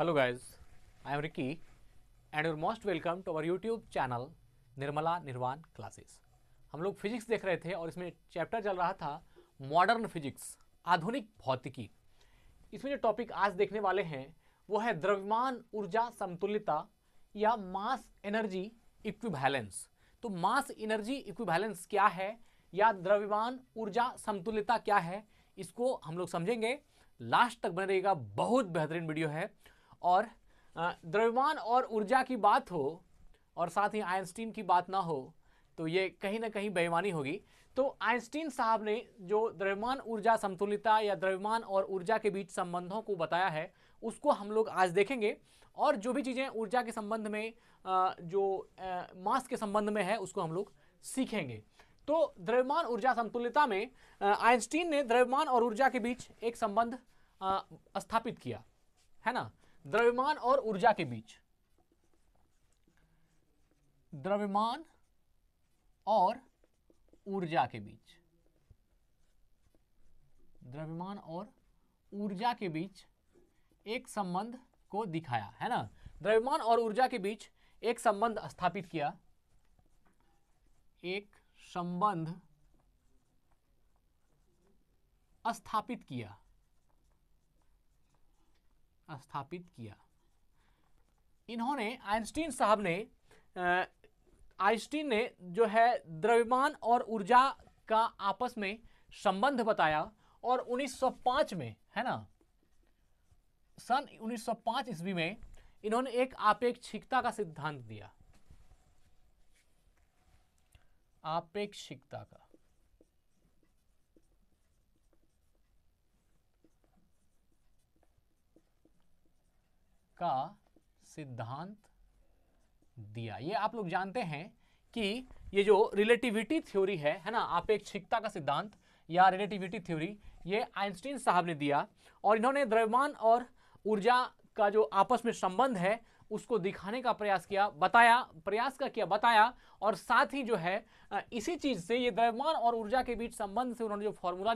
hello guys, I am Ricky and you're most welcome to our YouTube channel Nirmala Nirvan classes हम लोग physics देख रहे थे और इसमें चैप्टर चल रहा था मॉडर्न फिजिक्स आधुनिक भौतिकी इसमें जो टॉपिक आज देखने वाले हैं वो है द्रव्यमान ऊर्जा समतुल्यता या मास एनर्जी इक्विवैलेंस तो मास एनर्जी इक्विवैलेंस क्या है या द्रव्यमान ऊर्जा समतुल्यता क्या है इसको हम लोग समझेंगे लास्ट तक बने रहेगा बहुत बेहतरीन वीडियो है और द्रव्यमान और ऊर्जा की बात हो और साथ ही आइंस्टीन की बात ना हो तो ये कहीं ना कहीं बेईमानी होगी तो आइंस्टीन साहब ने जो द्रव्यमान ऊर्जा समतुल्यता या द्रव्यमान और ऊर्जा के बीच संबंधों को बताया है उसको हम लोग आज देखेंगे और जो भी चीज़ें ऊर्जा के संबंध में जो मास के संबंध में है उसको हम लोग सीखेंगे तो द्रव्यमान ऊर्जा समतुल्यता में आइंस्टीन ने द्रव्यमान और ऊर्जा के बीच एक संबंध स्थापित किया है ना द्रव्यमान और ऊर्जा के बीच द्रव्यमान और ऊर्जा के बीच द्रव्यमान और ऊर्जा के बीच एक संबंध को दिखाया है ना द्रव्यमान और ऊर्जा के बीच एक संबंध स्थापित किया एक संबंध स्थापित किया स्थापित किया इन्होंने आइंस्टीन साहब ने आइंस्टीन ने जो है द्रव्यमान और ऊर्जा का आपस में संबंध बताया और 1905 में है ना सन 1905 ईस्वी में इन्होंने एक आपेक्षिकता का सिद्धांत दिया आपेक्षिकता का का सिद्धांत दिया ये आप लोग जानते हैं कि ये जो रिलेटिविटी थ्योरी है है ना आपेक्षिकता का सिद्धांत या रिलेटिविटी थ्योरी ये आइंस्टीन साहब ने दिया और इन्होंने द्रव्यमान और ऊर्जा का जो आपस में संबंध है उसको दिखाने का प्रयास किया बताया प्रयास का किया बताया और साथ ही जो है इसी चीज़ से ये द्रव्यमान और ऊर्जा के बीच संबंध से उन्होंने जो फॉर्मूला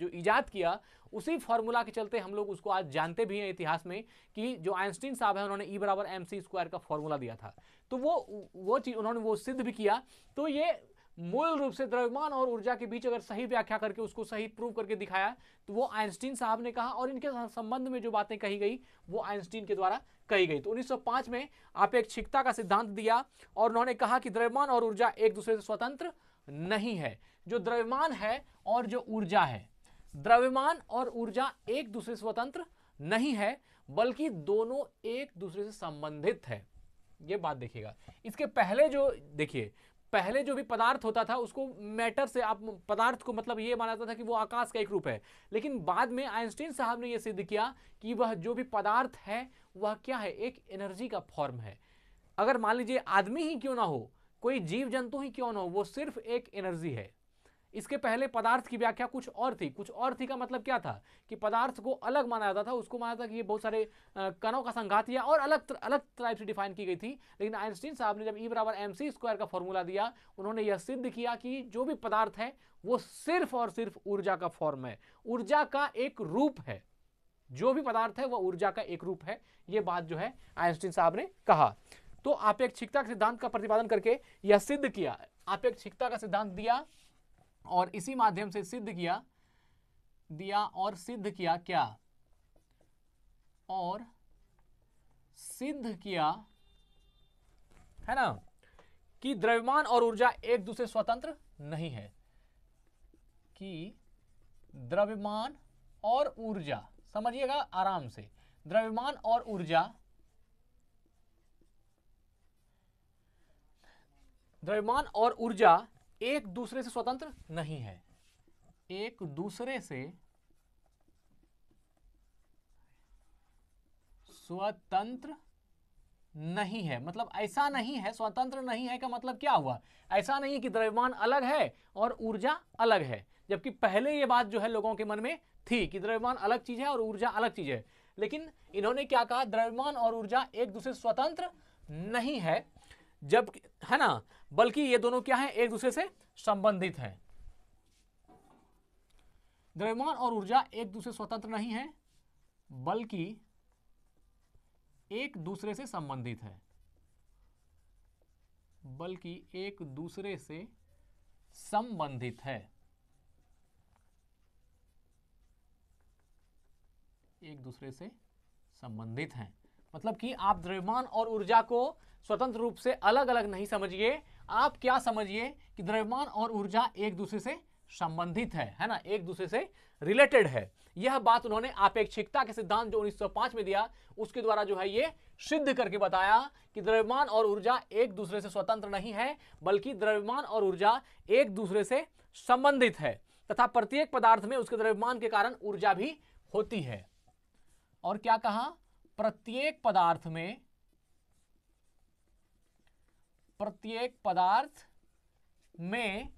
जो ईजाद किया उसी फॉर्मूला के चलते हम लोग उसको आज जानते भी हैं इतिहास में कि जो आइंस्टीन साहब हैं उन्होंने ई e बराबर एम सी स्क्वायर का फॉर्मूला दिया था तो वो वो चीज़ उन्होंने वो सिद्ध भी किया तो ये मूल रूप से द्रव्यमान और ऊर्जा के बीच अगर सही व्याख्या करके उसको सही प्रूव करके दिखाया तो वो आइंस्टीन साहब ने कहा और इनके संबंध में जो बातें कही गई वो आइंस्टीन के द्वारा कही गई तो 1905 में आप छिकता का सिद्धांत दिया और उन्होंने कहा कि द्रव्यमान और ऊर्जा एक दूसरे से स्वतंत्र नहीं है जो द्रव्यमान है और जो ऊर्जा है द्रव्यमान और ऊर्जा एक दूसरे से स्वतंत्र नहीं है बल्कि दोनों एक दूसरे से संबंधित है ये बात देखिएगा इसके पहले जो देखिए पहले जो भी पदार्थ होता था उसको मैटर से आप पदार्थ को मतलब ये माना जाता था कि वो आकाश का एक रूप है लेकिन बाद में आइंस्टीन साहब ने ये सिद्ध किया कि वह जो भी पदार्थ है वह क्या है एक एनर्जी का फॉर्म है अगर मान लीजिए आदमी ही क्यों ना हो कोई जीव जंतु ही क्यों ना हो वो सिर्फ एक एनर्जी है इसके पहले पदार्थ की व्याख्या कुछ और थी कुछ और थी का मतलब क्या था कि पदार्थ को अलग माना जाता था उसको माना था कि ये बहुत सारे कणों का संघात या और अलग अलग टाइप से डिफाइन की गई थी लेकिन आइंस्टीन साहब ने जब ई e बराबर एम सी स्क्वायर का फॉर्मूला दिया उन्होंने यह सिद्ध किया कि जो भी पदार्थ है वो सिर्फ और सिर्फ ऊर्जा का फॉर्म है ऊर्जा का एक रूप है जो भी पदार्थ है वह ऊर्जा का एक रूप है ये बात जो है आइंस्टीन साहब ने कहा तो आपेक्षिकता के सिद्धांत का प्रतिपादन करके यह सिद्ध किया आपेक्षिकता का सिद्धांत दिया और इसी माध्यम से सिद्ध किया दिया और सिद्ध किया क्या और सिद्ध किया है ना कि द्रव्यमान और ऊर्जा एक दूसरे स्वतंत्र नहीं है कि द्रव्यमान और ऊर्जा समझिएगा आराम से द्रव्यमान और ऊर्जा द्रव्यमान और ऊर्जा एक दूसरे से स्वतंत्र नहीं है एक दूसरे से स्वतंत्र नहीं है मतलब ऐसा नहीं है स्वतंत्र नहीं है का मतलब क्या हुआ ऐसा नहीं है कि द्रव्यमान अलग है और ऊर्जा अलग है जबकि पहले ये बात जो है लोगों के मन में थी कि द्रव्यमान अलग चीज है और ऊर्जा अलग चीज है लेकिन इन्होंने क्या कहा द्रव्यमान और ऊर्जा एक दूसरे स्वतंत्र नहीं है जब है ना बल्कि ये दोनों क्या है एक दूसरे से संबंधित है द्रव्यमान और ऊर्जा एक दूसरे स्वतंत्र नहीं है बल्कि एक दूसरे से संबंधित है बल्कि एक दूसरे से संबंधित है एक दूसरे से संबंधित हैं मतलब कि आप द्रव्यमान और ऊर्जा को स्वतंत्र रूप से अलग अलग नहीं समझिए आप क्या समझिए कि द्रव्यमान और ऊर्जा एक दूसरे से संबंधित है है ना एक दूसरे से रिलेटेड है यह बात उन्होंने आपेक्षिकता के सिद्धांत जो 1905 में दिया उसके द्वारा जो है ये सिद्ध करके बताया कि द्रव्यमान और ऊर्जा एक दूसरे से स्वतंत्र नहीं है बल्कि द्रव्यमान और ऊर्जा एक दूसरे से संबंधित है तथा प्रत्येक पदार्थ में उसके द्रव्यमान के कारण ऊर्जा भी होती है और क्या कहा प्रत्येक पदार्थ में प्रत्येक पदार्थ में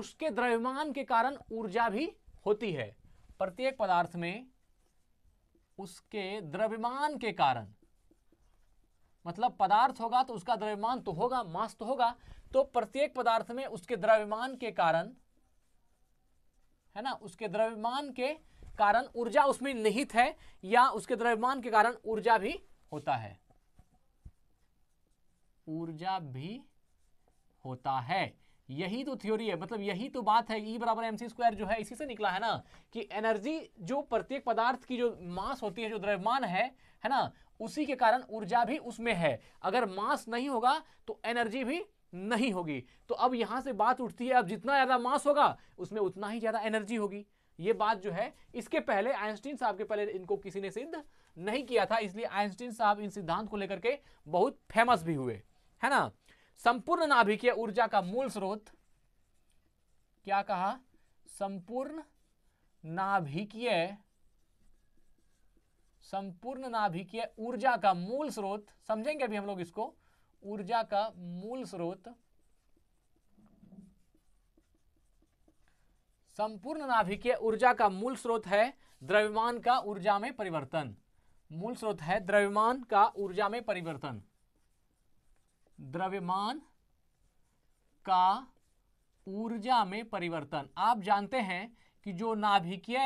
उसके द्रव्यमान के कारण ऊर्जा भी होती है प्रत्येक पदार्थ में उसके द्रव्यमान के कारण मतलब पदार्थ होगा तो उसका द्रव्यमान तो होगा मास तो होगा तो प्रत्येक पदार्थ में उसके द्रव्यमान के कारण है ना उसके द्रव्यमान के कारण ऊर्जा उसमें निहित है या उसके द्रव्यमान के कारण ऊर्जा भी होता है ऊर्जा भी होता है यही तो थ्योरी है मतलब यही तो बात है ई e बराबर एम सी स्क्वायर जो है इसी से निकला है ना कि एनर्जी जो प्रत्येक पदार्थ की जो मास होती है जो द्रव्यमान है है ना उसी के कारण ऊर्जा भी उसमें है अगर मास नहीं होगा तो एनर्जी भी नहीं होगी तो अब यहां से बात उठती है अब जितना ज्यादा मास होगा उसमें उतना ही ज्यादा एनर्जी होगी ये बात जो है इसके पहले आइंस्टीन साहब के पहले इनको किसी ने सिद्ध नहीं किया था इसलिए आइंस्टीन साहब इन सिद्धांत को लेकर के बहुत फेमस भी हुए है ना संपूर्ण नाभिकीय ऊर्जा का मूल स्रोत क्या कहा संपूर्ण नाभिकीय संपूर्ण नाभिकीय ऊर्जा का मूल स्रोत समझेंगे अभी हम लोग इसको ऊर्जा का मूल स्रोत संपूर्ण नाभिकीय ऊर्जा का मूल स्रोत है द्रव्यमान का ऊर्जा में परिवर्तन मूल स्रोत है द्रव्यमान का ऊर्जा में परिवर्तन द्रव्यमान का ऊर्जा में परिवर्तन आप जानते हैं कि जो नाभिकीय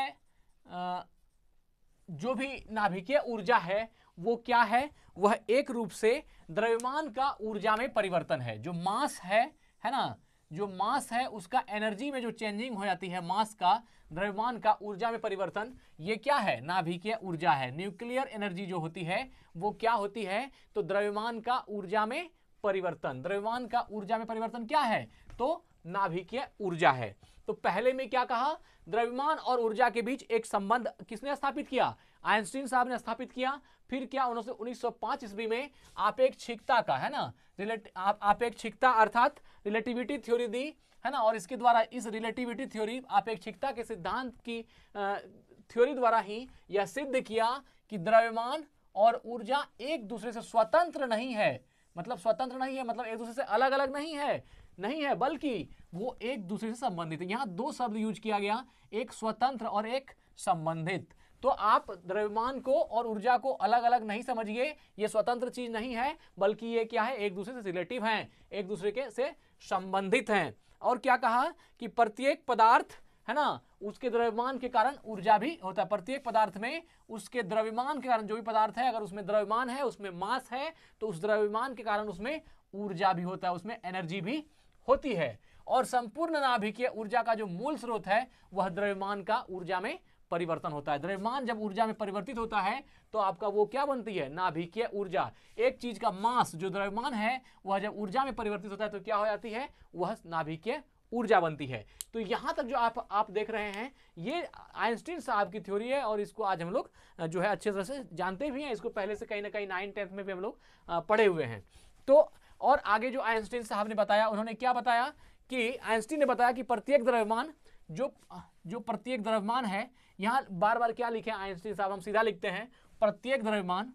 जो भी नाभिकीय ऊर्जा है वो क्या है वह एक रूप से द्रव्यमान का ऊर्जा में परिवर्तन है जो मास है है ना जो मास है उसका एनर्जी में जो चेंजिंग हो जाती है मास का द्रव्यमान का ऊर्जा में परिवर्तन ये क्या है नाभिकीय ऊर्जा है न्यूक्लियर एनर्जी जो होती है वो क्या होती है तो द्रव्यमान का ऊर्जा में परिवर्तन द्रव्यमान का ऊर्जा में परिवर्तन क्या है तो नाभिकीय ऊर्जा है तो पहले में क्या कहा द्रव्यमान और ऊर्जा के बीच एक संबंध किसने स्थापित किया आइंस्टीन साहब ने स्थापित किया फिर क्या उन्होंने 1905 ईस्वी में आपेक्षिकता का है ना रिलेट आपेक्षिकता अर्थात रिलेटिविटी थ्योरी दी है ना और इसके द्वारा इस रिलेटिविटी थ्योरी आपेक्षिकता के सिद्धांत की थ्योरी द्वारा ही यह सिद्ध किया कि द्रव्यमान और ऊर्जा एक दूसरे से स्वतंत्र नहीं है मतलब स्वतंत्र नहीं है मतलब एक दूसरे से अलग अलग नहीं है नहीं है बल्कि वो एक दूसरे से संबंधित है यहाँ दो शब्द यूज किया गया एक स्वतंत्र और एक संबंधित तो आप द्रव्यमान को और ऊर्जा को अलग अलग नहीं समझिए ये स्वतंत्र चीज नहीं है बल्कि ये क्या है एक दूसरे से रिलेटिव हैं एक दूसरे के से संबंधित हैं और क्या कहा कि प्रत्येक पदार्थ है ना उसके द्रव्यमान के कारण ऊर्जा भी होता है प्रत्येक पदार्थ में उसके द्रव्यमान के कारण जो भी पदार्थ है अगर उसमें द्रव्यमान है उसमें मास है तो उस द्रव्यमान के कारण उसमें ऊर्जा भी होता है उसमें एनर्जी भी होती है और संपूर्ण नाभिकीय ऊर्जा का जो मूल स्रोत है वह द्रव्यमान का ऊर्जा में परिवर्तन होता है द्रव्यमान जब ऊर्जा में परिवर्तित होता है तो आपका वो क्या बनती है नाभिकीय ऊर्जा एक चीज का मास जो द्रव्यमान है वह जब ऊर्जा में परिवर्तित होता है तो क्या हो जाती है वह नाभिकीय ऊर्जा बनती है तो यहाँ तक जो आप आप देख रहे हैं ये आइंस्टीन साहब की थ्योरी है और इसको आज हम लोग जो है अच्छे तरह से जानते भी हैं इसको पहले से कहीं ना कहीं नाइन टेंथ में भी हम लोग पढ़े हुए हैं तो और आगे जो आइंस्टीन साहब ने बताया उन्होंने क्या बताया कि आइंस्टीन ने बताया कि प्रत्येक द्रव्यमान जो जो प्रत्येक द्रव्यमान है यहां बार बार क्या लिखे आइंस्टीन साहब हम सीधा लिखते हैं प्रत्येक द्रव्यमान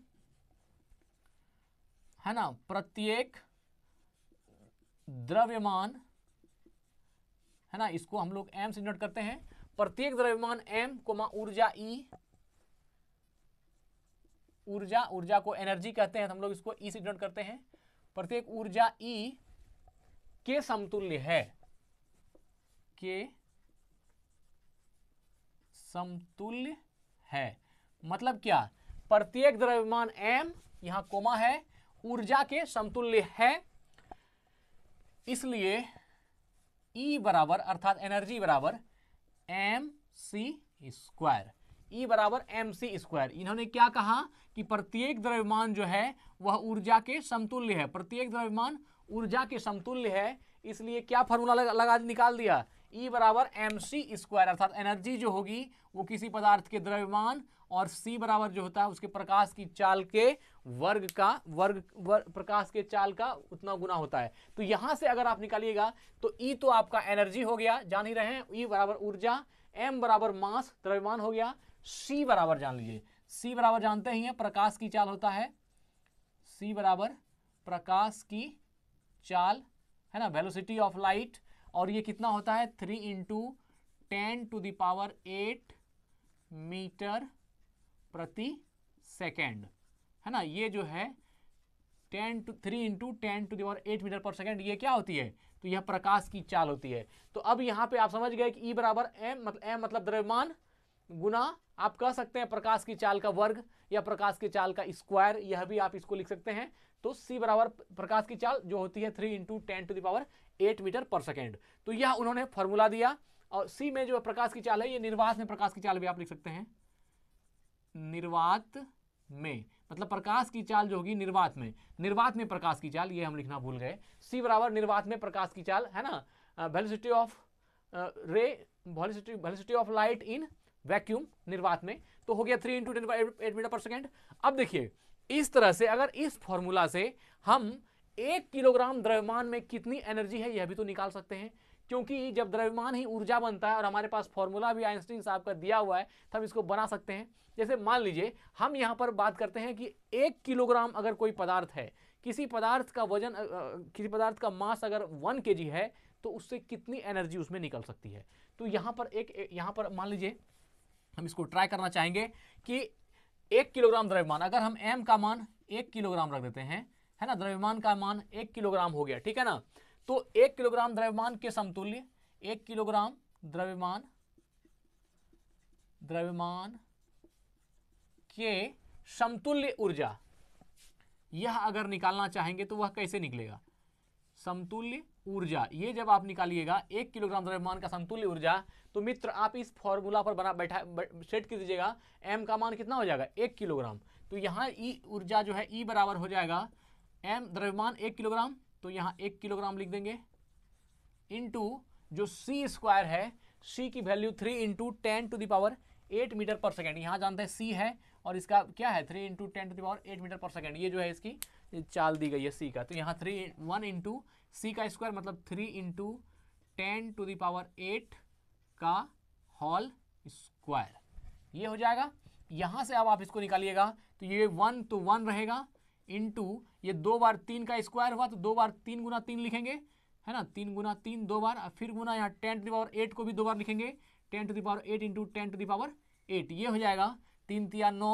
है ना प्रत्येक द्रव्यमान है ना इसको हम लोग एम से नोट करते हैं प्रत्येक द्रव्यमान एम कोमा ऊर्जा ई e, ऊर्जा ऊर्जा को एनर्जी कहते हैं तो हम लोग इसको ई e से नोट करते हैं प्रत्येक ऊर्जा ई e के समतुल्य है के समतुल्य है मतलब क्या प्रत्येक द्रव्यमान m यहां कोमा है ऊर्जा के समतुल्य है इसलिए E बराबर अर्थात एनर्जी बराबर एम सी स्क्वायर ई बराबर एम सी स्क्वायर इन्होंने क्या कहा कि प्रत्येक द्रव्यमान जो है वह ऊर्जा के समतुल्य है प्रत्येक द्रव्यमान ऊर्जा के समतुल्य है इसलिए क्या फॉर्मूला लगा, लगा निकाल दिया E बराबर एम सी स्क्वायर अर्थात एनर्जी जो होगी वो किसी पदार्थ के द्रव्यमान और C बराबर जो होता है उसके प्रकाश की चाल के वर्ग का वर्ग, वर, प्रकाश के चाल का उतना गुना होता है तो यहां से अगर आप निकालिएगा तो E तो आपका एनर्जी हो गया जान ही रहे हैं E बराबर ऊर्जा एम बराबर मास द्रव्यमान हो गया सी बराबर जान लीजिए सी बराबर जानते ही हैं प्रकाश की चाल होता है सी बराबर प्रकाश की चाल है ना वेलोसिटी ऑफ लाइट और ये कितना होता है three into ten to the power eight metre प्रति सेकेंड है ना ये जो है ten to three into ten to the power eight metre per second ये क्या होती है तो यह प्रकाश की चाल होती है तो अब यहाँ पे आप समझ गए कि ई e बराबर एम मतलब एम मतलब द्रव्यमान गुना आप कह सकते हैं प्रकाश की चाल का वर्ग या प्रकाश की चाल का स्क्वायर यह भी आप इसको लिख सकते हैं तो सी बराबर प्रकाश की चाल जो होती है three into ten to the power eight metre per second तो यह उन्होंने फॉर्मूला दिया और सी में जो प्रकाश की चाल है ये निर्वात में प्रकाश की चाल भी आप लिख सकते हैं निर्वात में मतलब प्रकाश की चाल जो होगी निर्वात में निर्वात में प्रकाश की चाल ये हम लिखना भूल गए सी बराबर निर्वात में प्रकाश की चाल है ना velocity of ray velocity velocity of light in vacuum निर्वात में तो हो गया three into ten eight metre per second अब देखिए इस तरह से अगर इस फॉर्मूला से हम एक किलोग्राम द्रव्यमान में कितनी एनर्जी है यह भी तो निकाल सकते हैं क्योंकि जब द्रव्यमान ही ऊर्जा बनता है और हमारे पास फॉर्मूला भी आइंस्टीन साहब का दिया हुआ है तो हम इसको बना सकते हैं जैसे मान लीजिए हम यहाँ पर बात करते हैं कि एक किलोग्राम अगर कोई पदार्थ है किसी पदार्थ का वजन किसी पदार्थ का मास अगर वन के है तो उससे कितनी एनर्जी उसमें निकल सकती है तो यहाँ पर एक यहाँ पर मान लीजिए हम इसको ट्राई करना चाहेंगे कि एक किलोग्राम द्रव्यमान अगर हम एम का मान एक किलोग्राम रख देते हैं है ना द्रव्यमान का मान एक किलोग्राम हो गया ठीक है ना तो एक किलोग्राम द्रव्यमान के समतुल्य एक किलोग्राम द्रव्यमान द्रव्यमान के समतुल्य ऊर्जा यह अगर निकालना चाहेंगे तो वह कैसे निकलेगा समतुल्य ऊर्जा ये जब आप निकालिएगा एक किलोग्राम द्रव्यमान का समतुल्य ऊर्जा तो मित्र आप इस फॉर्मूला पर बना बैठा सेट कर दीजिएगा एम का मान कितना हो जाएगा एक किलोग्राम तो यहाँ ई ऊर्जा जो है ई बराबर हो जाएगा एम द्रव्यमान एक किलोग्राम तो यहाँ एक किलोग्राम लिख देंगे इंटू जो सी स्क्वायर है सी की value three into ten to the power eight metre per second यहाँ जानते हैं सी है और इसका क्या है three into ten to the power eight metre per second ये जो है इसकी चाल दी गई है सी का तो यहाँ थ्री वन इंटू सी का स्क्वायर मतलब three into ten to the power eight का हॉल स्क्वायर ये हो जाएगा यहाँ से अब आप इसको निकालिएगा तो ये वन तो वन रहेगा इंटू ये दो बार तीन का स्क्वायर हुआ तो दो बार तीन गुना तीन लिखेंगे है ना तीन गुना तीन दो बार फिर गुना यहाँ टेन टू दावर एट को भी दो बार लिखेंगे ten to the power eight into ten to the power eight ये हो जाएगा तीन तिया नौ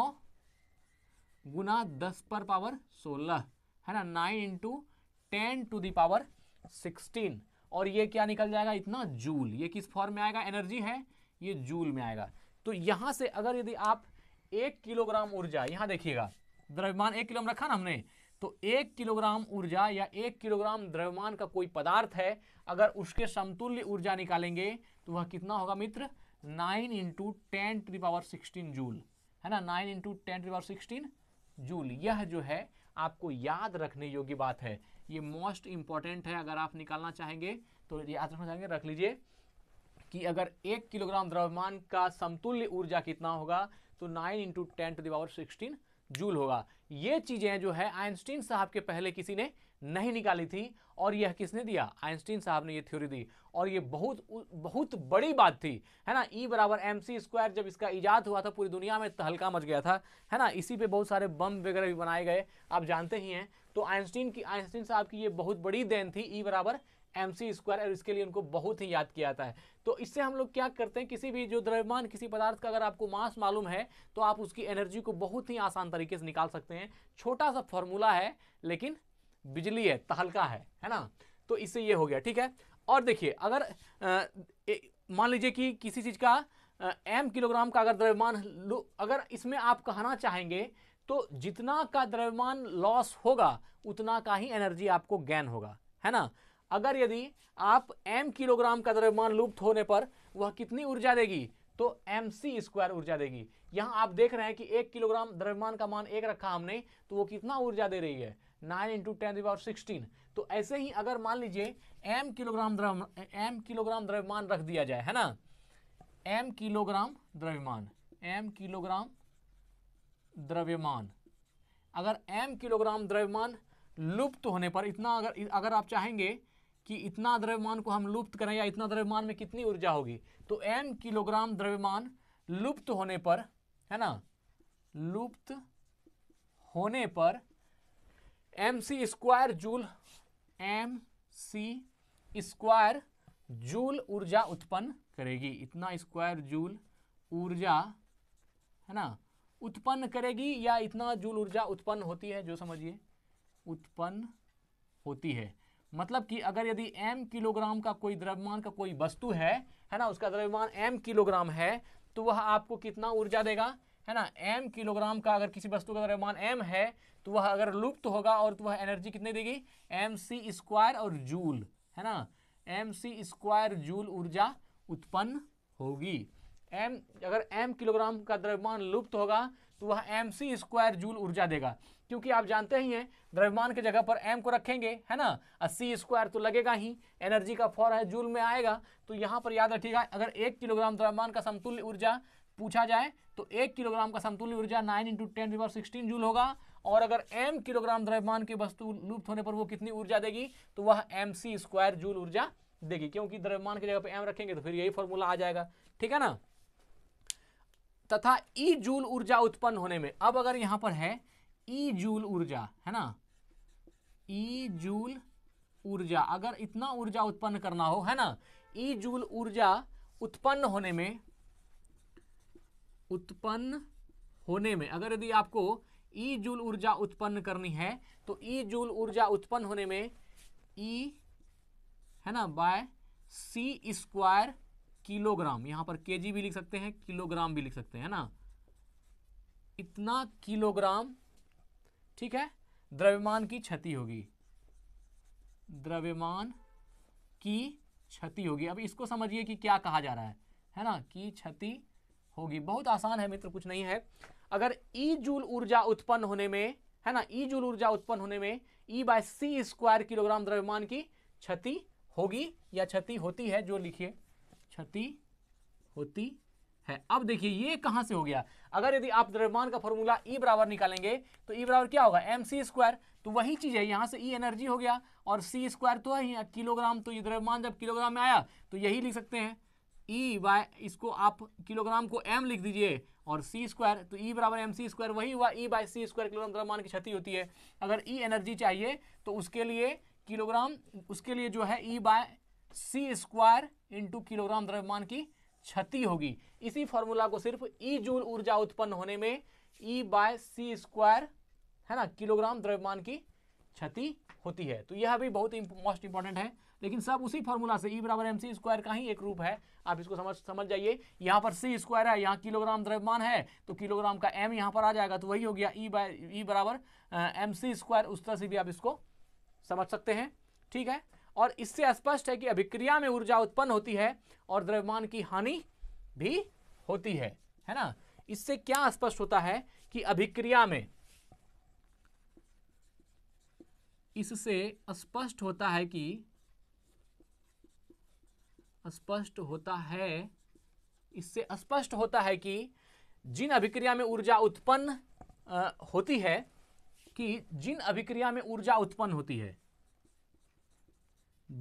गुना दस पर पावर सोलह है ना nine into ten to the power sixteen और ये क्या निकल जाएगा इतना जूल ये किस फॉर्म में आएगा एनर्जी है ये जूल में आएगा तो यहाँ से अगर यदि आप एक किलोग्राम ऊर्जा यहाँ देखिएगा द्रव्यमान एक किलो रखा ना हमने तो एक किलोग्राम ऊर्जा या एक किलोग्राम द्रव्यमान का कोई पदार्थ है अगर उसके समतुल्य ऊर्जा निकालेंगे तो वह कितना होगा मित्र nine into ten to power sixteen joule है ना nine into ten to power sixteen joule यह जो है आपको याद रखने योग्य बात है ये मोस्ट इंपॉर्टेंट है अगर आप निकालना चाहेंगे तो याद रखना चाहेंगे रख लीजिए कि अगर एक किलोग्राम द्रव्यमान का समतुल्य ऊर्जा कितना होगा तो nine into ten to the power sixteen joule होगा ये चीज़ें जो है आइंस्टीन साहब के पहले किसी ने नहीं निकाली थी और यह किसने दिया आइंस्टीन साहब ने ये थ्योरी दी और ये बहुत बहुत बड़ी बात थी है ना ई e बराबर एम सी स्क्वायर जब इसका इजाद हुआ था पूरी दुनिया में तहलका मच गया था है ना इसी पे बहुत सारे बम वगैरह भी बनाए गए आप जानते ही हैं तो आइंस्टीन की आइंस्टीन साहब की ये बहुत बड़ी देन थी ई e बराबर एम सी स्क्वायर और इसके लिए उनको बहुत ही याद किया जाता है तो इससे हम लोग क्या करते हैं किसी भी जो द्रव्यमान किसी पदार्थ का अगर आपको मास मालूम है तो आप उसकी एनर्जी को बहुत ही आसान तरीके से निकाल सकते हैं छोटा सा फॉर्मूला है लेकिन बिजली है तहलका है है ना तो इससे ये हो गया ठीक है और देखिए अगर मान लीजिए कि किसी चीज़ का एम किलोग्राम का अगर द्रव्यमान लो अगर इसमें आप कहना चाहेंगे तो जितना का द्रव्यमान लॉस होगा उतना का ही एनर्जी आपको गैन होगा है ना अगर यदि आप एम किलोग्राम का द्रव्यमान लुप्त होने पर वह कितनी ऊर्जा देगी तो एम सी स्क्वायर ऊर्जा देगी यहाँ आप देख रहे हैं कि एक किलोग्राम द्रव्यमान का मान एक रखा हमने तो वो कितना ऊर्जा दे रही है नाइन इंटू टेन दावर सिक्सटीन तो ऐसे ही अगर मान लीजिए एम किलोग्राम द्रव एम किलोग्राम द्रव्यमान रख दिया जाए है ना एम किलोग्राम द्रव्यमान एम किलोग्राम द्रव्यमान अगर एम किलोग्राम द्रव्यमान लुप्त होने पर इतना अगर अगर आप चाहेंगे कि इतना द्रव्यमान को हम लुप्त करें या इतना द्रव्यमान में कितनी ऊर्जा होगी तो एन किलोग्राम द्रव्यमान लुप्त होने पर है ना लुप्त होने पर M C square joule M C square joule ऊर्जा उत्पन्न करेगी इतना स्क्वायर जूल ऊर्जा है ना उत्पन्न करेगी या इतना जूल ऊर्जा उत्पन्न होती है जो समझिए उत्पन्न होती है मतलब कि अगर यदि m किलोग्राम का कोई द्रव्यमान का कोई वस्तु है है ना उसका द्रव्यमान m किलोग्राम है तो वह आपको कितना ऊर्जा देगा है ना m किलोग्राम का अगर किसी वस्तु का द्रव्यमान m है तो वह अगर लुप्त होगा और तो वह एनर्जी कितनी देगी एम सी स्क्वायर और जूल है ना एम सी स्क्वायर जूल ऊर्जा उत्पन्न होगी एम अगर एम किलोग्राम का द्रव्यमान लुप्त होगा तो वह एम सी स्क्वायर जूल ऊर्जा देगा क्योंकि आप जानते ही हैं द्रव्यमान के जगह पर एम को रखेंगे है ना और सी स्क्वायर तो लगेगा ही एनर्जी का फॉर है जूल में आएगा तो यहाँ पर याद रखिएगा अगर एक किलोग्राम द्रव्यमान का समतुल्य ऊर्जा पूछा जाए तो एक किलोग्राम का समतुल्य ऊर्जा नाइन इंटू टेन रिवर सिक्सटीन जूल होगा और अगर एम किलोग्राम द्रव्यमान की वस्तु लुप्त होने पर वो कितनी ऊर्जा देगी तो वह एम सी स्क्वायर जूल ऊर्जा देगी क्योंकि द्रव्यमान की जगह पर एम रखेंगे तो फिर यही फॉर्मूला आ जाएगा ठीक है ना तथा ई जूल ऊर्जा उत्पन्न होने में अब अगर यहां पर है ई जूल ऊर्जा है ना ई जूल ऊर्जा अगर इतना ऊर्जा उत्पन्न करना हो है ना ई जूल ऊर्जा उत्पन्न होने में उत्पन्न होने में अगर यदि आपको ई जूल ऊर्जा उत्पन्न करनी है तो ई जूल ऊर्जा उत्पन्न होने में ई है ना बाय सी स्क्वायर किलोग्राम यहां पर केजी भी लिख सकते हैं किलोग्राम भी लिख सकते हैं ना इतना किलोग्राम ठीक है द्रव्यमान की क्षति होगी द्रव्यमान की क्षति होगी अब इसको समझिए कि क्या कहा जा रहा है है ना कि क्षति होगी बहुत आसान है मित्र कुछ नहीं है अगर ई जूल ऊर्जा उत्पन्न होने में है ना ई जूल ऊर्जा उत्पन्न होने में E by C square kilogram द्रव्यमान की क्षति होगी या क्षति होती है जो लिखिए क्षति होती है अब देखिए ये कहाँ से हो गया अगर यदि आप द्रव्यमान का फॉर्मूला ई e बराबर निकालेंगे तो ई e बराबर क्या होगा एम सी स्क्वायर तो वही चीज़ है यहाँ से ई e एनर्जी हो गया और सी स्क्वायर तो है किलोग्राम तो ये द्रव्यमान जब किलोग्राम में आया तो यही लिख सकते हैं ई बाय इसको आप किलोग्राम को एम लिख दीजिए और सी स्क्वायर तो ई बराबर एम सी स्क्वायर वही हुआ E by C square kilogram द्रव्यमान की क्षति होती है अगर ई एनर्जी चाहिए तो उसके लिए किलोग्राम उसके लिए जो है E by C square into kilogram द्रव्यमान की क्षति होगी इसी फॉर्मूला को सिर्फ ई e जूल ऊर्जा उत्पन्न होने में ई बाय सी स्क्वायर है ना किलोग्राम द्रव्यमान की क्षति होती है तो यह भी बहुत मोस्ट इंपॉर्टेंट है लेकिन सब उसी फॉर्मूला से ई e बराबर एम सी स्क्वायर का ही एक रूप है आप इसको समझ समझ जाइए यहाँ पर सी स्क्वायर है यहाँ किलोग्राम द्रव्यमान है तो किलोग्राम का एम यहाँ पर आ जाएगा तो वही हो गया ई बाय ई बराबर एम सी स्क्वायर उस तरह से भी आप इसको समझ सकते हैं ठीक है और इससे स्पष्ट है कि अभिक्रिया में ऊर्जा उत्पन्न होती है और द्रव्यमान की हानि भी होती है है ना इससे क्या स्पष्ट होता है कि अभिक्रिया में इससे स्पष्ट होता है कि स्पष्ट होता है इससे स्पष्ट होता है कि जिन अभिक्रिया में ऊर्जा उत्पन्न होती है कि जिन अभिक्रिया में ऊर्जा उत्पन्न होती है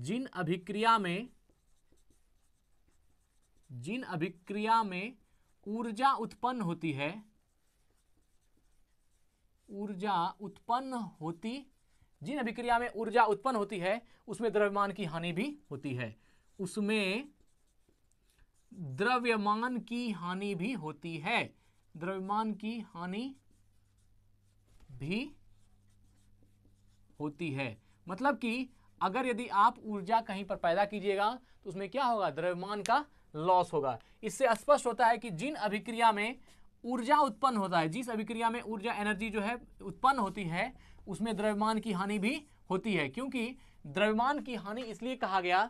जिन अभिक्रिया में जिन अभिक्रिया में ऊर्जा उत्पन्न होती है ऊर्जा उत्पन्न होती जिन अभिक्रिया में ऊर्जा उत्पन्न होती है उसमें द्रव्यमान की हानि भी होती है उसमें द्रव्यमान की हानि भी होती है द्रव्यमान की हानि भी होती है मतलब कि अगर यदि आप ऊर्जा कहीं पर पैदा कीजिएगा तो उसमें क्या होगा द्रव्यमान का लॉस होगा इससे स्पष्ट होता है कि जिन अभिक्रिया में ऊर्जा उत्पन्न होता है जिस अभिक्रिया में ऊर्जा एनर्जी जो है उत्पन्न होती है उसमें द्रव्यमान की हानि भी होती है क्योंकि द्रव्यमान की हानि इसलिए कहा गया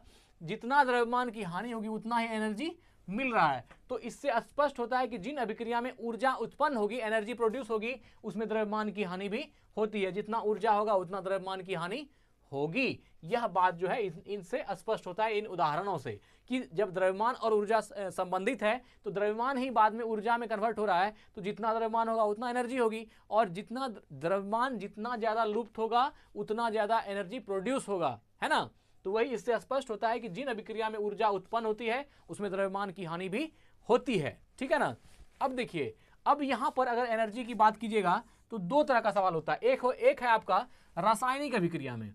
जितना द्रव्यमान की हानि होगी उतना ही एनर्जी मिल रहा है तो इससे स्पष्ट होता है कि जिन अभिक्रिया में ऊर्जा उत्पन्न होगी एनर्जी प्रोड्यूस होगी उसमें द्रव्यमान की हानि भी होती है जितना ऊर्जा होगा उतना द्रव्यमान की हानि होगी यह बात जो है इनसे स्पष्ट होता है इन उदाहरणों से कि जब द्रव्यमान और ऊर्जा संबंधित है तो द्रव्यमान ही बाद में ऊर्जा में कन्वर्ट हो रहा है तो जितना द्रव्यमान होगा उतना एनर्जी होगी और जितना द्रव्यमान जितना ज़्यादा लुप्त होगा उतना ज़्यादा एनर्जी प्रोड्यूस होगा है ना तो वही इससे स्पष्ट होता है कि जिन अभिक्रिया में ऊर्जा उत्पन्न होती है उसमें द्रव्यमान की हानि भी होती है ठीक है ना अब देखिए अब यहाँ पर अगर एनर्जी की बात कीजिएगा तो दो तरह का सवाल होता है एक हो एक है आपका रासायनिक अभिक्रिया में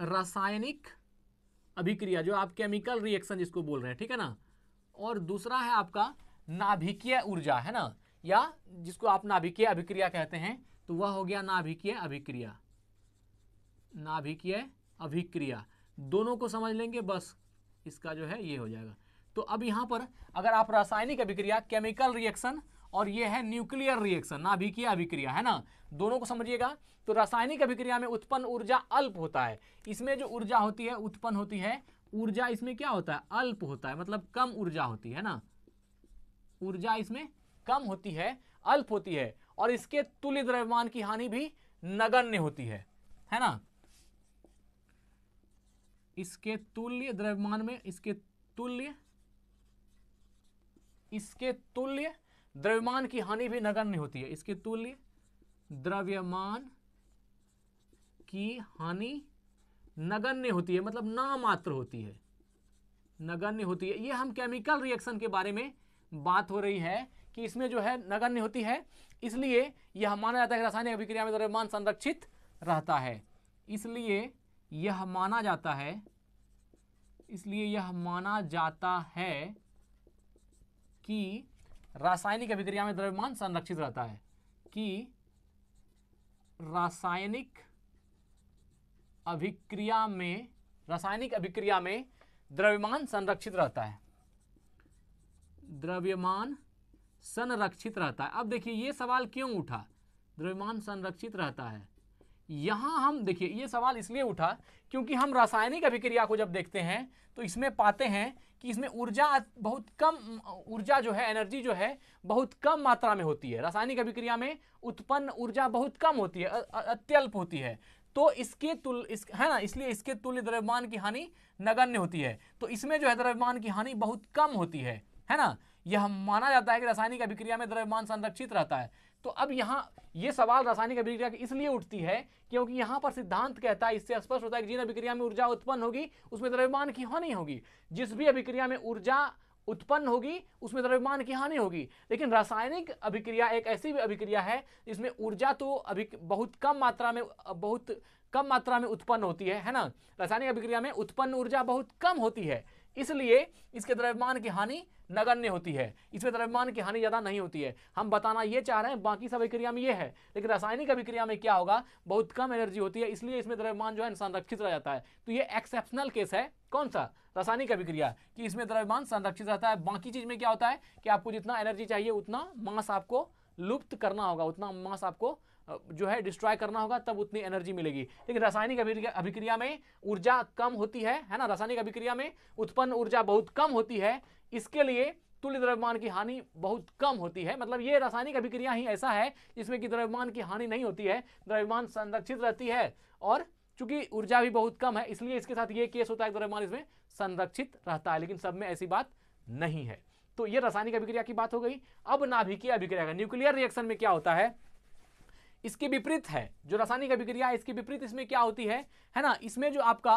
रासायनिक अभिक्रिया जो आप केमिकल रिएक्शन जिसको बोल रहे हैं ठीक है ना और दूसरा है आपका नाभिकीय ऊर्जा है ना या जिसको आप नाभिकीय अभिक्रिया कहते हैं तो वह हो गया नाभिकीय अभिक्रिया नाभिकीय अभिक्रिया दोनों को समझ लेंगे बस इसका जो है ये हो जाएगा तो अब यहां पर अगर आप रासायनिक अभिक्रिया केमिकल रिएक्शन और ये है न्यूक्लियर रिएक्शन नाभिकीय अभिक्रिया है ना दोनों को समझिएगा तो रासायनिक अभिक्रिया में उत्पन्न ऊर्जा अल्प होता है इसमें जो ऊर्जा होती है उत्पन्न होती है ऊर्जा इसमें क्या होता है अल्प होता है मतलब कम ऊर्जा होती है ना ऊर्जा इसमें कम होती है अल्प होती है और इसके तुल्य द्रव्यमान की हानि भी नगण्य होती है है ना इसके तुल्य द्रव्यमान में इसके तुल्य इसके तुल्य द्रव्यमान की हानि भी नगण्य होती है इसके तुल्य द्रव्यमान की हानि नगण्य होती है मतलब नामात्र होती है नगण्य होती है ये हम केमिकल रिएक्शन के बारे में बात हो रही है कि इसमें जो है नगण्य होती है इसलिए यह माना जाता है रासायनिक अभिक्रिया में द्रव्यमान संरक्षित रहता है इसलिए यह माना जाता है इसलिए यह माना जाता है कि रासायनिक अभिक्रिया में द्रव्यमान संरक्षित रहता है कि रासायनिक अभिक्रिया में रासायनिक अभिक्रिया में द्रव्यमान संरक्षित रहता है द्रव्यमान संरक्षित रहता है अब देखिए ये सवाल क्यों उठा द्रव्यमान संरक्षित रहता है यहाँ हम देखिए ये सवाल इसलिए उठा क्योंकि हम रासायनिक अभिक्रिया को जब देखते हैं तो इसमें पाते हैं कि इसमें ऊर्जा बहुत कम ऊर्जा जो है एनर्जी जो है बहुत कम मात्रा में होती है रासायनिक अभिक्रिया में उत्पन्न ऊर्जा बहुत कम होती है अत्यल्प होती है तो इसके तुल इस है ना इसलिए इसके तुल्य द्रव्यमान की हानि नगण्य होती है तो इसमें जो है द्रव्यमान की हानि बहुत कम होती है है ना यह माना जाता है कि रासायनिक अभिक्रिया में द्रव्यमान संरक्षित रहता है तो अब यहाँ ये सवाल रासायनिक अभिक्रिया की इसलिए उठती है क्योंकि यहाँ पर सिद्धांत कहता है इससे स्पष्ट होता है कि जिन अभिक्रिया में ऊर्जा उत्पन्न होगी उसमें द्रव्यमान की हानि होगी जिस भी अभिक्रिया में ऊर्जा उत्पन्न होगी उसमें द्रव्यमान की हानि होगी लेकिन रासायनिक अभिक्रिया एक ऐसी भी अभिक्रिया है जिसमें ऊर्जा तो अभी बहुत कम मात्रा में बहुत कम मात्रा में उत्पन्न होती है है ना रासायनिक अभिक्रिया में उत्पन्न ऊर्जा बहुत कम होती है इसलिए इसके द्रव्यमान की हानि नगण्य होती है इसमें द्रव्यमान की हानि ज़्यादा नहीं होती है हम बताना ये चाह रहे हैं बाकी सब अभिक्रिया में ये है लेकिन रासायनिक अभिक्रिया में क्या होगा बहुत कम एनर्जी होती है इसलिए इसमें द्रव्यमान जो है संरक्षित रह जाता है तो ये एक्सेप्शनल केस है कौन सा रासायनिक अभिक्रिया कि इसमें द्रव्यमान संरक्षित रहता है बाकी चीज़ में क्या होता है कि आपको जितना एनर्जी चाहिए उतना मास आपको लुप्त करना होगा उतना मास आपको जो है डिस्ट्रॉय करना होगा तब उतनी एनर्जी मिलेगी लेकिन रासायनिक अभिक्रिया में ऊर्जा कम होती है है ना रासायनिक अभिक्रिया में उत्पन्न ऊर्जा बहुत कम होती है इसके लिए तुल्य द्रव्यमान की हानि बहुत कम होती है मतलब ये रासायनिक अभिक्रिया ही ऐसा है जिसमें कि द्रव्यमान की हानि नहीं होती है द्रव्यमान संरक्षित रहती है और चूंकि ऊर्जा भी बहुत कम है इसलिए इसके साथ ये केस होता है द्रव्यमान इसमें संरक्षित रहता है लेकिन सब में ऐसी बात नहीं है तो ये रासायनिक अभिक्रिया की बात हो गई अब नाभिकीय अभिक्रिया का न्यूक्लियर रिएक्शन में क्या होता है इसके विपरीत है जो रासायनिक अभिक्रिया है इसके विपरीत इसमें क्या होती है है ना इसमें जो आपका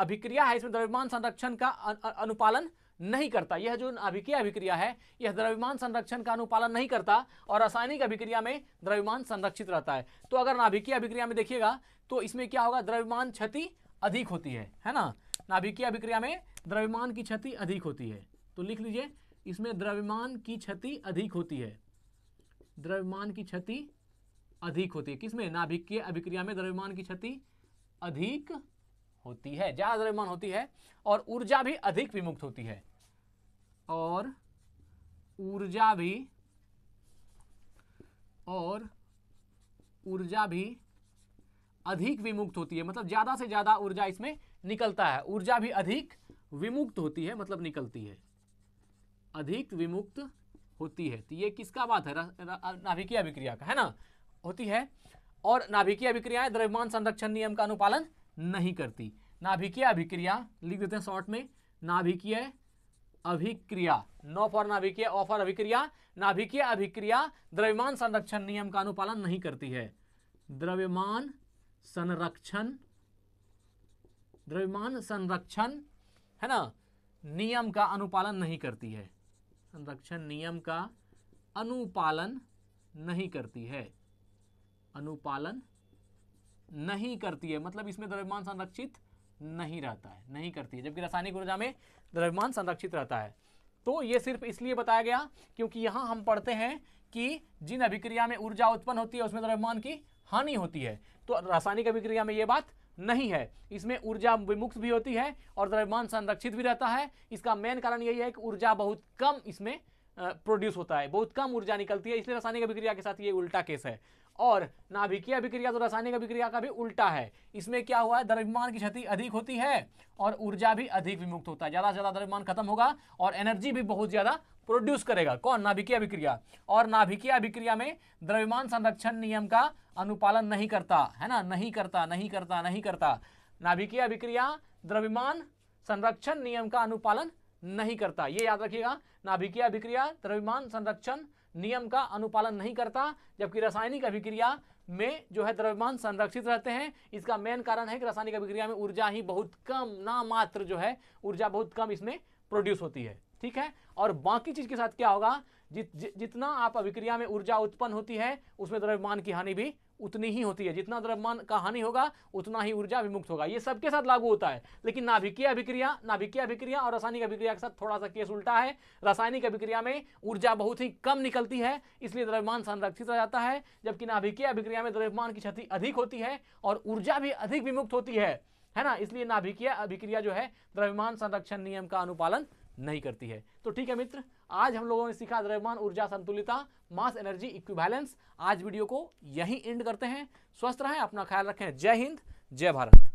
अभिक्रिया है इसमें द्रव्यमान संरक्षण का अनुपालन नहीं करता यह जो नाभिकीय अभिक्रिया है यह द्रव्यमान संरक्षण का अनुपालन नहीं करता और रासायनिक अभिक्रिया में द्रव्यमान संरक्षित रहता है तो अगर नाभिकीय अभिक्रिया में देखिएगा तो इसमें क्या होगा द्रव्यमान क्षति अधिक होती है है ना नाभिकीय अभिक्रिया में द्रव्यमान की क्षति अधिक होती है तो लिख लीजिए इसमें द्रव्यमान की क्षति अधिक होती है द्रव्यमान की क्षति अधिक होती है किसमें नाभिकीय अभिक्रिया में द्रव्यमान की क्षति अधिक होती है ज़्यादा द्रव्यमान होती है और ऊर्जा भी अधिक विमुक्त होती है और ऊर्जा भी और ऊर्जा भी अधिक विमुक्त होती है मतलब ज़्यादा से ज़्यादा ऊर्जा इसमें निकलता है ऊर्जा भी अधिक विमुक्त होती है मतलब निकलती है अधिक विमुक्त होती है तो ये किसका बात है नाभिकीय अभिक्रिया का है ना होती है और नाभिकीय अभिक्रियाएं द्रव्यमान संरक्षण नियम का अनुपालन नहीं करती नाभिकीय अभिक्रिया लिख देते हैं शॉर्ट में नाभिकीय अभिक्रिया नो फॉर नाभिकीय ऑफर अभिक्रिया नाभिकीय अभिक्रिया द्रव्यमान संरक्षण नियम का अनुपालन नहीं करती है द्रव्यमान संरक्षण द्रव्यमान संरक्षण है ना नियम का अनुपालन नहीं करती है संरक्षण नियम का अनुपालन नहीं करती है अनुपालन नहीं करती है मतलब इसमें द्रव्यमान संरक्षित नहीं रहता है नहीं करती है जबकि रासायनिक ऊर्जा में द्रव्यमान संरक्षित रहता है तो ये सिर्फ इसलिए बताया गया क्योंकि यहाँ हम पढ़ते हैं कि जिन अभिक्रिया में ऊर्जा उत्पन्न होती है उसमें द्रव्यमान की हानि होती है तो रासायनिक अभिक्रिया में ये बात नहीं है इसमें ऊर्जा विमुक्त भी होती है और द्रव्यमान संरक्षित भी रहता है इसका मेन कारण यही है कि ऊर्जा बहुत कम इसमें प्रोड्यूस होता है बहुत कम ऊर्जा निकलती है इसलिए रासायनिक अभिक्रिया के साथ ये उल्टा केस है और नाभिकीय अभिक्रिया तो रासायनिक अभिक्रिया का भी उल्टा है इसमें क्या हुआ है द्रव्यमान की क्षति अधिक होती है और ऊर्जा भी अधिक विमुक्त होता है ज़्यादा से ज़्यादा द्रव्यमान खत्म होगा और एनर्जी भी बहुत ज़्यादा प्रोड्यूस करेगा कौन नाभिकीय अभिक्रिया और नाभिकीय अभिक्रिया में द्रव्यमान संरक्षण नियम का अनुपालन नहीं करता है ना नहीं करता नहीं करता नहीं करता नाभिकीय अभिक्रिया द्रव्यमान संरक्षण नियम का अनुपालन नहीं करता ये याद रखिएगा नाभिकीय अभिक्रिया द्रव्यमान संरक्षण नियम का अनुपालन नहीं करता जबकि रासायनिक अभिक्रिया में जो है द्रव्यमान संरक्षित रहते हैं इसका मेन कारण है कि रासायनिक अभिक्रिया में ऊर्जा ही बहुत कम नामात्र जो है ऊर्जा बहुत कम इसमें प्रोड्यूस होती है ठीक है और बाकी चीज के साथ क्या होगा जित, जितना आप अभिक्रिया में ऊर्जा उत्पन्न होती है उसमें द्रव्यमान की हानि भी उतनी ही होती है जितना द्रव्यमान का हानि होगा उतना ही ऊर्जा विमुक्त होगा ये सबके साथ लागू होता है लेकिन नाभिकीय अभिक्रिया नाभिकीय अभिक्रिया और रासायनिक अभिक्रिया के साथ थोड़ा सा केस उल्टा है रासायनिक अभिक्रिया में ऊर्जा बहुत ही कम निकलती है इसलिए द्रव्यमान संरक्षित हो जाता है जबकि नाभिकीय अभिक्रिया में द्रव्यमान की क्षति अधिक होती है और ऊर्जा भी अधिक विमुक्त होती है है ना इसलिए नाभिकीय अभिक्रिया जो है द्रव्यमान संरक्षण नियम का अनुपालन नहीं करती है तो ठीक है मित्र आज हम लोगों ने सीखा द्रव्यमान ऊर्जा संतुलिता मास एनर्जी इक्विबैलेंस आज वीडियो को यहीं एंड करते हैं स्वस्थ रहें अपना ख्याल रखें जय हिंद जय भारत